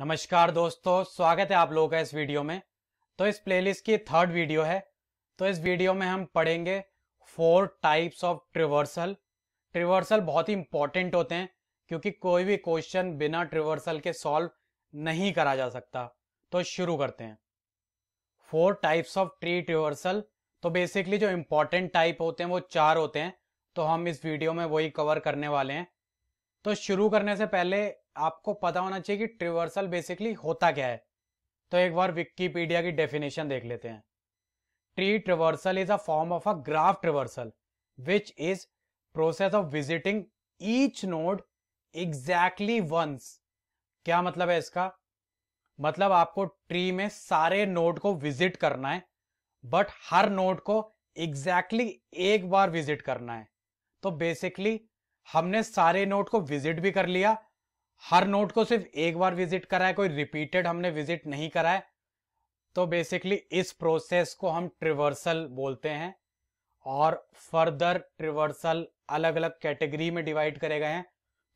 नमस्कार दोस्तों स्वागत है आप लोगों का इस वीडियो में तो इस प्लेलिस्ट की थर्ड वीडियो है तो इस वीडियो में हम पढ़ेंगे four types of traversal traversal बहुत ही इंपॉर्टेंट होते हैं क्योंकि कोई भी क्वेश्चन बिना ट्रिवर्सल के सॉल्व नहीं करा जा सकता तो शुरू करते हैं four types of tree traversal तो बेसिकली जो इम्पोर्टेंट टाइप होते हैं वो चार होते हैं तो हम इस वीडियो में वही कवर करने वाले हैं तो शुरू करने से पहले आपको पता होना चाहिए कि ट्रिवर्सल बेसिकली होता क्या है तो एक बार विकीपीडिया की डेफिनेशन देख लेते हैं tree traversal is a form of a graph traversal which is process of visiting each node exactly once क्या मतलब है इसका मतलब आपको ट्री में सारे नोड को विजिट करना है बट हर नोड को एग्जैक्टली exactly एक बार विजिट करना है तो बेसिकली हमने सारे नोड को विजिट भी कर लिया हर नोट को सिर्फ एक बार विजिट करा है कोई रिपीटेड हमने विजिट नहीं करा है तो बेसिकली इस प्रोसेस को हम ट्रिवर्सल बोलते हैं और फर्दर ट्रिवर्सल अलग अलग कैटेगरी में डिवाइड करे गए हैं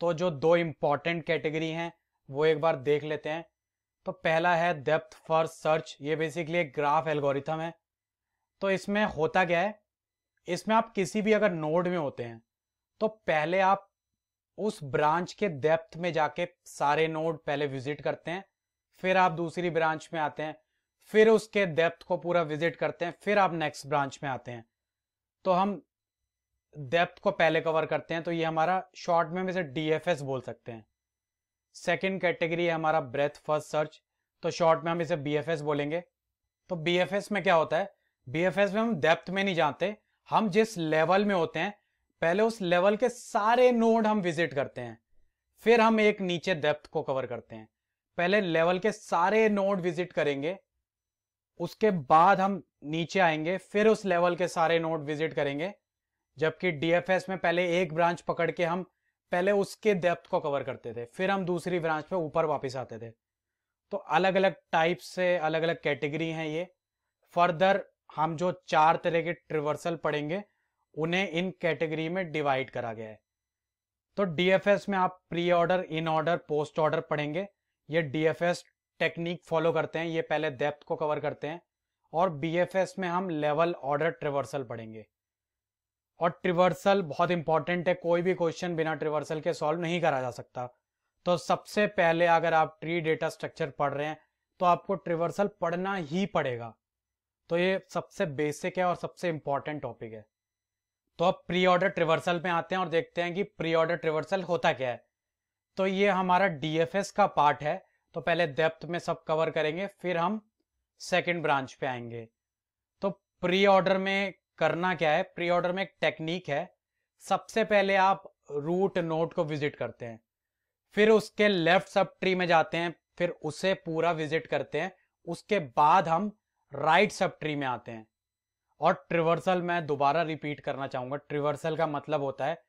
तो जो दो इंपॉर्टेंट कैटेगरी हैं वो एक बार देख लेते हैं तो पहला है डेप्थ फॉर सर्च ये बेसिकली एक ग्राफ एल्गोरिथम है तो इसमें होता क्या है इसमें आप किसी भी अगर नोड में होते हैं तो पहले आप उस ब्रांच के डेप्थ में जाके सारे नोड पहले विजिट करते हैं फिर आप दूसरी ब्रांच में आते हैं फिर उसके डेप्थ को पूरा विजिट करते हैं फिर आप नेक्स्ट ब्रांच में आते हैं तो हम डेप्थ को पहले कवर करते हैं तो ये हमारा शॉर्ट में इसे डीएफएस बोल सकते हैं सेकेंड कैटेगरी है हमारा ब्रेथ फर्स्ट सर्च तो शॉर्ट में हम इसे बीएफएस बोलेंगे तो बीएफएस में क्या होता है बीएफएस में हम डेप्थ में नहीं जाते हम जिस लेवल में होते हैं पहले उस लेवल के सारे नोड हम विजिट करते हैं फिर हम एक नीचे डेप्थ को कवर करते हैं पहले लेवल के सारे नोड विजिट करेंगे उसके बाद हम नीचे आएंगे फिर उस लेवल के सारे नोड विजिट करेंगे जबकि डीएफएस में पहले एक ब्रांच पकड़ के हम पहले उसके डेप्थ को कवर करते थे फिर हम दूसरी ब्रांच पे ऊपर वापस आते थे तो अलग अलग टाइप से अलग अलग कैटेगरी हैं ये फर्दर हम जो चार तरह के ट्रिवर्सल पढ़ेंगे उन्हें इन कैटेगरी में डिवाइड करा गया है तो डीएफएस में आप pre order in order post order पढ़ेंगे ये डीएफएस टेक्निक फॉलो करते हैं ये पहले डेप्थ को कवर करते हैं और बीएफएस में हम लेवल ऑर्डर ट्रिवर्सल पढ़ेंगे और ट्रिवर्सल बहुत इंपॉर्टेंट है कोई भी क्वेश्चन बिना ट्रिवर्सल के सॉल्व नहीं करा जा सकता तो सबसे पहले अगर आप ट्री डेटा स्ट्रक्चर पढ़ रहे हैं तो आपको ट्रिवर्सल पढ़ना ही पड़ेगा तो ये सबसे बेसिक है और सबसे इंपॉर्टेंट टॉपिक है तो अब प्री ऑर्डर ट्रिवर्सल में आते हैं और देखते हैं कि प्री ऑर्डर ट्रिवर्सल होता क्या है तो ये हमारा डीएफएस का पार्ट है तो पहले डेप्थ में सब कवर करेंगे फिर हम सेकेंड ब्रांच पे आएंगे तो प्री ऑर्डर में करना क्या है प्री ऑर्डर में एक टेक्निक है सबसे पहले आप रूट नोट को विजिट करते हैं फिर उसके लेफ्ट सब ट्री में जाते हैं फिर उसे पूरा विजिट करते हैं उसके बाद हम राइट सब ट्री में आते हैं और ट्रिवर्सल मैं दोबारा रिपीट करना चाहूंगा ट्रिवर्सल का मतलब होता है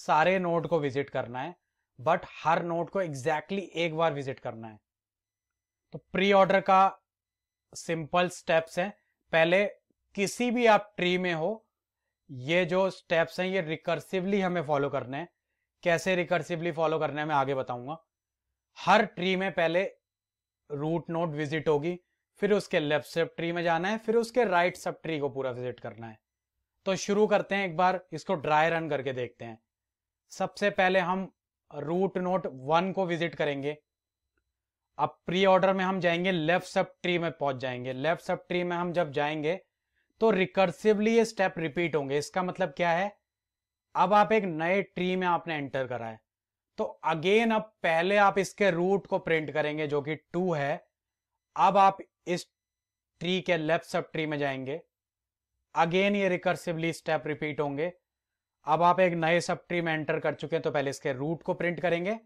सारे नोट को विजिट करना है बट हर नोट को एग्जैक्टली exactly एक बार विजिट करना है तो प्री ऑर्डर का सिंपल स्टेप्स हैं पहले किसी भी आप ट्री में हो ये जो स्टेप्स हैं ये रिकर्सिवली हमें फॉलो करने हैं कैसे रिकर्सिवली फॉलो करने हैं मैं आगे बताऊंगा हर ट्री में पहले रूट नोट विजिट होगी फिर उसके लेफ्ट सब ट्री में जाना है फिर उसके राइट सब ट्री को पूरा विजिट करना है तो शुरू करते हैं एक बार इसको ड्राई रन करके देखते हैं सबसे पहले हम रूट नोट वन को विजिट करेंगे अब प्री ऑर्डर में हम जाएंगे लेफ्ट सब ट्री में पहुंच जाएंगे लेफ्ट सब ट्री में हम जब जाएंगे तो रिकर्सिवली ये स्टेप रिपीट होंगे इसका मतलब क्या है अब आप एक नए ट्री में आपने एंटर करा है तो अगेन अब पहले आप इसके रूट को प्रिंट करेंगे जो कि टू है अब आप इस ट्री के लेफ्ट सब ट्री में जाएंगे अगेन ये रिकर्सिवली स्टेप रिपीट होंगे अब आप एक नए सब ट्री में एंटर कर चुके हैं तो पहले इसके रूट को प्रिंट करेंगे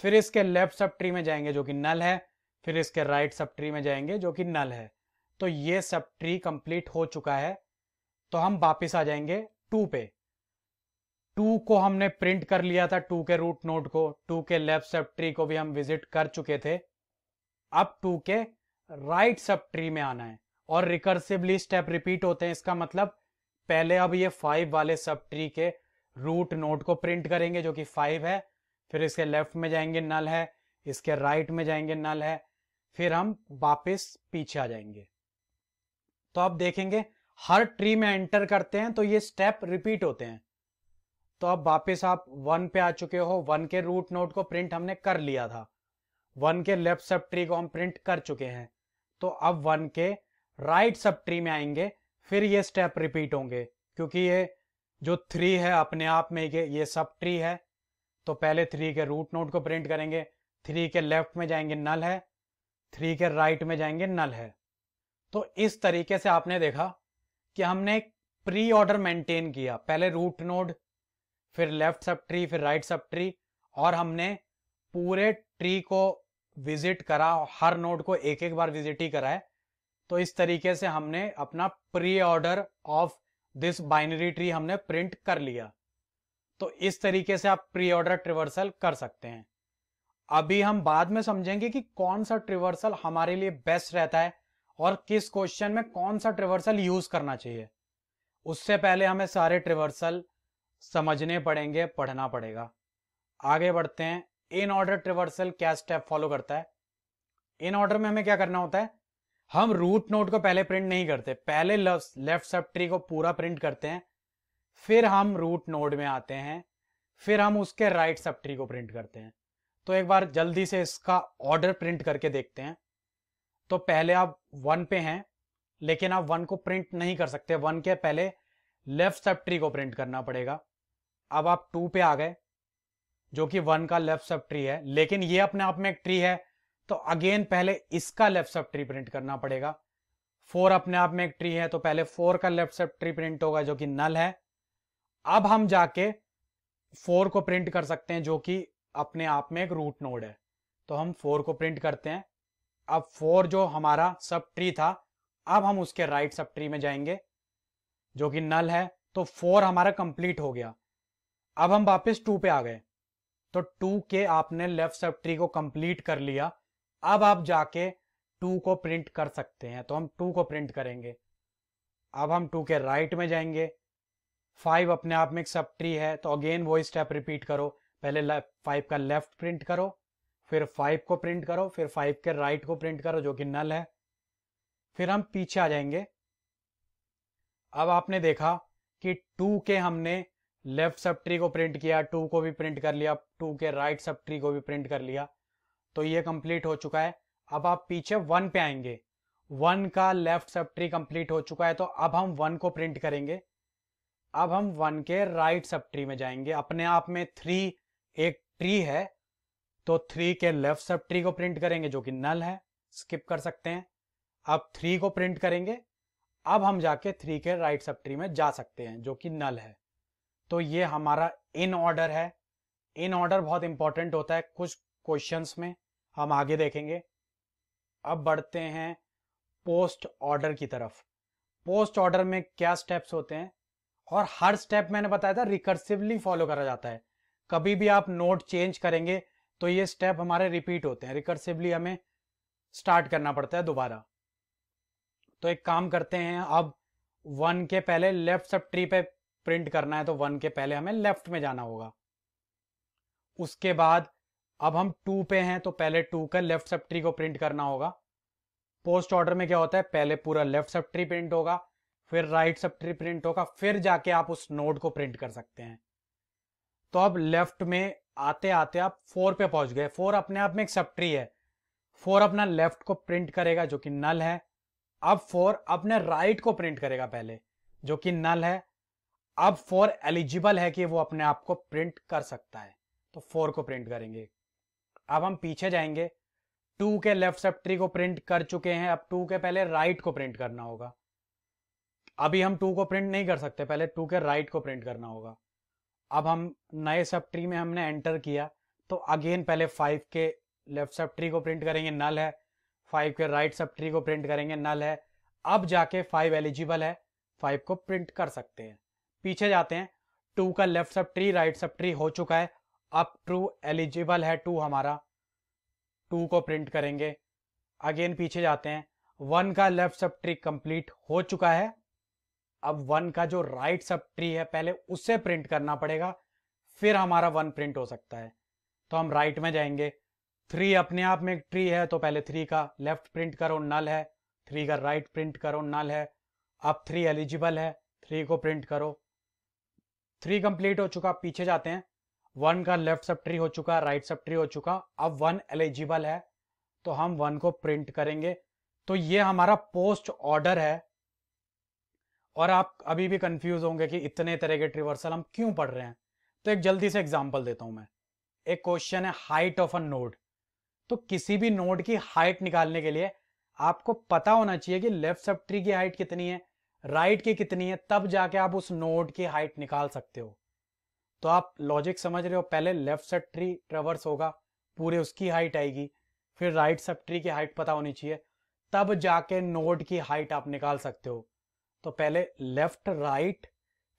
फिर इसके लेफ्ट सब ट्री में जाएंगे जो कि नल है फिर इसके राइट सब ट्री में जाएंगे जो कि नल है तो ये सब ट्री कंप्लीट हो चुका है तो हम वापस आ जाएंगे टू पे टू को हमने प्रिंट कर लिया था टू के रूट नोड को टू के लेफ्ट सब ट्री को भी हम विजिट कर चुके थे अब टू के राइट सब ट्री में आना है और रिकर्सिवली स्टेप रिपीट होते हैं इसका मतलब पहले अब ये फाइव वाले सब ट्री के रूट नोड को प्रिंट करेंगे जो कि फाइव है फिर इसके लेफ्ट में जाएंगे नल है इसके राइट में जाएंगे नल है फिर हम वापस पीछे आ जाएंगे तो आप देखेंगे हर ट्री में एंटर करते हैं तो ये स्टेप रिपीट होते हैं तो अब वापस आप वन पे आ चुके हो वन के रूट नोड को प्रिंट हमने कर लिया था वन के लेफ्ट सब ट्री को हम प्रिंट कर चुके हैं तो अब वन के राइट सब ट्री में आएंगे फिर ये स्टेप रिपीट होंगे क्योंकि ये जो थ्री है अपने आप में ये ये सब ट्री है तो पहले थ्री के रूट नोट को प्रिंट करेंगे थ्री के लेफ्ट में जाएंगे नल है थ्री के राइट में जाएंगे नल है तो इस तरीके से आपने देखा कि हमने प्री ऑर्डर मेंटेन किया पहले रूट नोड फिर लेफ्ट सब ट्री फिर राइट सब ट्री और हमने पूरे ट्री को विजिट करा हर नोड को एक एक बार विजिट ही कराए तो इस तरीके से हमने अपना pre order of this binary tree हमने प्रिंट कर लिया तो इस तरीके से आप प्री ऑर्डर ट्रिवर्सल कर सकते हैं अभी हम बाद में समझेंगे कि कौन सा ट्रिवर्सल हमारे लिए बेस्ट रहता है और किस क्वेश्चन में कौन सा ट्रिवर्सल यूज करना चाहिए उससे पहले हमें सारे ट्रिवर्सल समझने पड़ेंगे पढ़ना पड़ेगा आगे बढ़ते हैं इन ऑर्डर ट्रिवर्सल क्या स्टेप फॉलो करता है इन ऑर्डर में हमें क्या करना होता है हम रूट नोट को पहले प्रिंट नहीं करते पहले लेफ्ट सब ट्री को पूरा प्रिंट करते हैं फिर हम रूट नोड में आते हैं फिर हम उसके राइट सब ट्री को प्रिंट करते हैं तो एक बार जल्दी से इसका ऑर्डर प्रिंट करके देखते हैं तो पहले आप वन पे हैं लेकिन आप वन को प्रिंट नहीं कर सकते वन के पहले लेफ्ट सब ट्री को प्रिंट करना पड़ेगा अब आप टू पे आ गए जो कि वन का लेफ्ट सब ट्री है लेकिन ये अपने आप में एक ट्री है तो अगेन पहले इसका लेफ्ट सब ट्री प्रिंट करना पड़ेगा फोर अपने आप में एक ट्री है तो पहले फोर का लेफ्ट सब ट्री प्रिंट होगा जो कि नल है अब हम जाके फोर को प्रिंट कर सकते हैं जो कि अपने आप में एक रूट नोड है तो हम फोर को प्रिंट करते हैं अब फोर जो हमारा सब ट्री था अब हम उसके राइट सब ट्री में जाएंगे जो कि नल है तो फोर हमारा कंप्लीट हो गया अब हम वापस टू पे आ गए तो टू के आपने लेफ्ट सब ट्री को कंप्लीट कर लिया अब आप जाके टू को प्रिंट कर सकते हैं तो हम टू को प्रिंट करेंगे अब हम टू के राइट में जाएंगे फाइव अपने आप में एक सब ट्री है तो अगेन वो स्टेप रिपीट करो पहले फाइव का लेफ्ट प्रिंट करो फिर फाइव को प्रिंट करो फिर फाइव के राइट को प्रिंट करो जो कि नल है फिर हम पीछे आ जाएंगे अब आपने देखा कि टू के हमने लेफ्ट सब ट्री को प्रिंट किया टू को भी प्रिंट कर लिया टू के राइट सब ट्री को भी प्रिंट कर लिया तो ये कंप्लीट हो चुका है अब आप पीछे वन पे आएंगे वन का लेफ्ट सब ट्री कंप्लीट हो चुका है तो अब हम वन को प्रिंट करेंगे अब हम वन के राइट सब ट्री में जाएंगे अपने आप में थ्री एक ट्री है तो थ्री के लेफ्ट सब ट्री को प्रिंट करेंगे जो कि नल है स्किप कर सकते हैं अब थ्री को प्रिंट करेंगे अब हम जाके थ्री के राइट सब ट्री में जा सकते हैं जो कि नल है तो ये हमारा इन ऑर्डर है इन ऑर्डर बहुत इंपॉर्टेंट होता है कुछ क्वेश्चंस में हम आगे देखेंगे अब बढ़ते हैं पोस्ट ऑर्डर की तरफ पोस्ट ऑर्डर में क्या स्टेप्स होते हैं और हर स्टेप मैंने बताया था रिकर्सिवली फॉलो करा जाता है कभी भी आप नोट चेंज करेंगे तो ये स्टेप हमारे रिपीट होते हैं रिकर्सिवली हमें स्टार्ट करना पड़ता है दोबारा तो एक काम करते हैं अब वन के पहले लेफ्ट सब ट्री पे प्रिंट करना है तो वन के पहले हमें लेफ्ट में जाना होगा उसके बाद अब हम टू पे हैं तो पहले टू का लेफ्ट सब ट्री को प्रिंट करना होगा पोस्ट ऑर्डर में क्या होता है पहले पूरा लेफ्ट सब ट्री प्रिंट होगा फिर राइट सब ट्री प्रिंट होगा फिर जाके आप उस नोड को प्रिंट कर सकते हैं तो अब लेफ्ट में आते आते आप फोर पे पहुंच गए फोर अपने आप में एक सब ट्री है फोर अपना लेफ्ट को प्रिंट करेगा जो कि नल है अब फोर अपने राइट को प्रिंट करेगा पहले जो कि नल है अब फोर एलिजिबल है कि वो अपने आप को प्रिंट कर सकता है तो फोर को प्रिंट करेंगे अब हम पीछे जाएंगे टू के लेफ्ट सब ट्री को प्रिंट कर चुके हैं अब टू के पहले राइट को प्रिंट करना होगा अभी हम टू को प्रिंट नहीं कर सकते पहले टू के राइट को प्रिंट करना होगा अब हम नए सब ट्री में हमने एंटर किया तो अगेन पहले फाइव के लेफ्ट सब ट्री को प्रिंट करेंगे नल है फाइव के राइट सब ट्री को प्रिंट करेंगे नल है अब जाके फाइव एलिजिबल है फाइव को प्रिंट कर सकते हैं पीछे जाते हैं टू का left sub tree right sub tree हो चुका है अब ट्रू एलिजिबल है टू हमारा टू को प्रिंट करेंगे अगेन पीछे जाते हैं वन का लेफ्ट सब ट्री कंप्लीट हो चुका है अब वन का जो राइट सब ट्री है पहले उसे प्रिंट करना पड़ेगा फिर हमारा वन प्रिंट हो सकता है तो हम राइट right में जाएंगे थ्री अपने आप में एक ट्री है तो पहले थ्री का लेफ्ट प्रिंट करो नल है थ्री का राइट right प्रिंट करो नल है अब थ्री एलिजिबल है थ्री को प्रिंट करो थ्री कंप्लीट हो चुका पीछे जाते हैं वन का लेफ्ट सब ट्री हो चुका राइट सब ट्री हो चुका अब वन एलिजिबल है तो हम वन को प्रिंट करेंगे तो ये हमारा पोस्ट ऑर्डर है और आप अभी भी कंफ्यूज होंगे कि इतने तरह के ट्रिवर्सल हम क्यों पढ़ रहे हैं तो एक जल्दी से एग्जाम्पल देता हूं मैं एक क्वेश्चन है हाइट ऑफ अ नोड तो किसी भी नोड की हाइट निकालने के लिए आपको पता होना चाहिए कि लेफ्ट सब ट्री की हाइट कितनी है राइट की कितनी है तब जाके आप उस नोड की हाइट निकाल सकते हो तो आप लॉजिक समझ रहे हो पहले लेफ्ट सब ट्री ट्रेवर्स होगा पूरे उसकी हाइट आएगी फिर राइट सब ट्री की हाइट पता होनी चाहिए तब जाके नोड की हाइट आप निकाल सकते हो तो पहले लेफ्ट राइट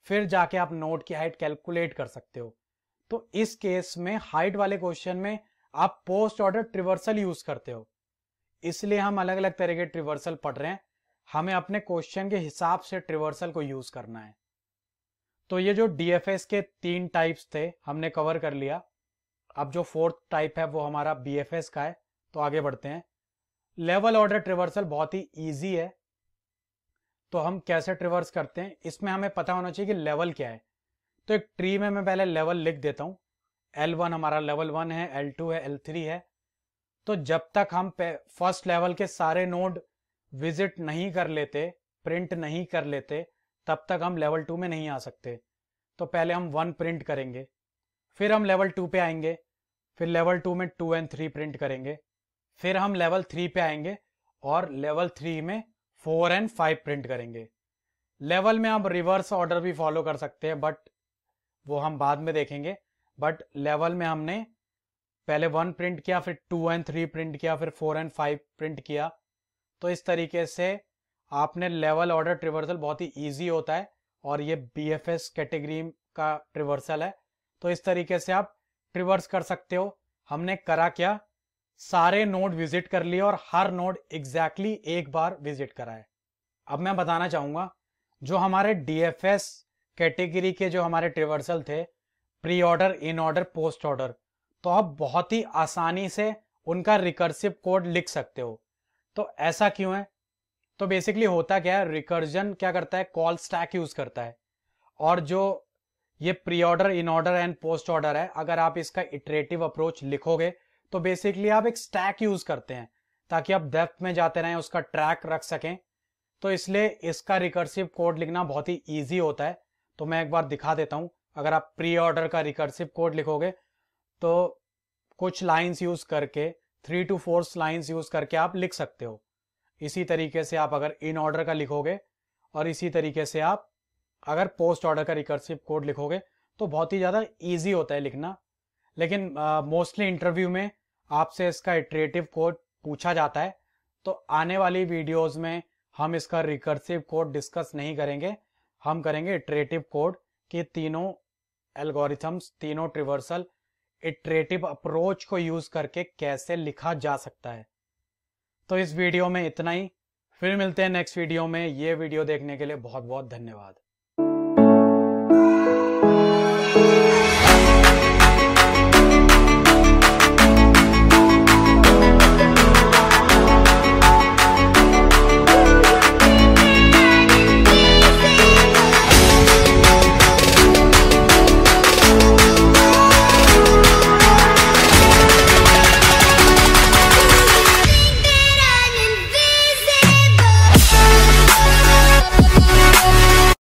फिर जाके आप नोड की हाइट कैलकुलेट कर सकते हो तो इस केस में हाइट वाले क्वेश्चन में आप पोस्ट ऑर्डर ट्रिवर्सल यूज करते हो इसलिए हम अलग अलग तरह के ट्रिवर्सल पढ़ रहे हैं हमें अपने क्वेश्चन के हिसाब से ट्रिवर्सल को यूज करना है तो ये जो डीएफएस के तीन टाइप्स थे हमने कवर कर लिया अब जो फोर्थ टाइप है वो हमारा बीएफएस का है तो आगे बढ़ते हैं लेवल ऑर्डर ट्रिवर्सल बहुत ही ईजी है तो हम कैसे ट्रिवर्स करते हैं इसमें हमें पता होना चाहिए कि लेवल क्या है तो एक ट्री में मैं पहले लेवल लिख देता हूँ एल वन हमारा लेवल वन है एल टू है एल थ्री है तो जब तक हम फर्स्ट लेवल के सारे नोड विजिट नहीं कर लेते प्रिंट नहीं कर लेते तब तक हम लेवल टू में नहीं आ सकते तो पहले हम वन प्रिंट करेंगे फिर हम लेवल टू पे आएंगे फिर लेवल टू में टू एंड थ्री प्रिंट करेंगे फिर हम लेवल थ्री पे आएंगे और लेवल थ्री में फोर एंड फाइव प्रिंट करेंगे लेवल में आप रिवर्स ऑर्डर भी फॉलो कर सकते हैं बट वो हम बाद में देखेंगे बट लेवल में हमने पहले वन प्रिंट किया फिर टू एंड थ्री प्रिंट किया फिर फोर एंड फाइव प्रिंट किया तो इस तरीके से आपने लेवल ऑर्डर ट्रिवर्सल बहुत ही ईजी होता है और ये बी एफ एस कैटेगरी का ट्रिवर्सल है तो इस तरीके से आप ट्रिवर्स कर सकते हो हमने करा क्या सारे नोड विजिट कर लिए और हर नोड एग्जैक्टली exactly एक बार विजिट करा है अब मैं बताना चाहूंगा जो हमारे डीएफएस कैटेगरी के जो हमारे ट्रिवर्सल थे pre order in order post order तो आप बहुत ही आसानी से उनका रिकर्सिव कोड लिख सकते हो तो ऐसा क्यों है तो बेसिकली होता क्या है रिकर्जन क्या करता है कॉल स्टैक यूज करता है और जो ये pre order in order and post order है अगर आप इसका इटरेटिव अप्रोच लिखोगे तो बेसिकली आप एक स्टैक यूज करते हैं ताकि आप डेप्थ में जाते रहें उसका ट्रैक रख सकें तो इसलिए इसका रिकर्सिव कोड लिखना बहुत ही ईजी होता है तो मैं एक बार दिखा देता हूं अगर आप प्री ऑर्डर का रिकर्सिव कोड लिखोगे तो कुछ लाइन्स यूज करके three two four lines use करके आप लिख सकते हो इसी तरीके से आप अगर इन ऑर्डर का लिखोगे और इसी तरीके से आप अगर पोस्ट ऑर्डर का रिकर्सिव कोड लिखोगे तो बहुत ही ज़्यादा ईजी होता है लिखना लेकिन मोस्टली uh, इंटरव्यू में आपसे इसका इटरेटिव कोड पूछा जाता है तो आने वाली वीडियोस में हम इसका रिकर्सिव कोड डिस्कस नहीं करेंगे हम करेंगे इटरेटिव कोड कि तीनों एल्गोरिथम्स तीनों ट्रिवर्सल इटरेटिव अप्रोच को यूज करके कैसे लिखा जा सकता है तो इस वीडियो में इतना ही फिर मिलते हैं नेक्स्ट वीडियो में ये वीडियो देखने के लिए बहुत बहुत धन्यवाद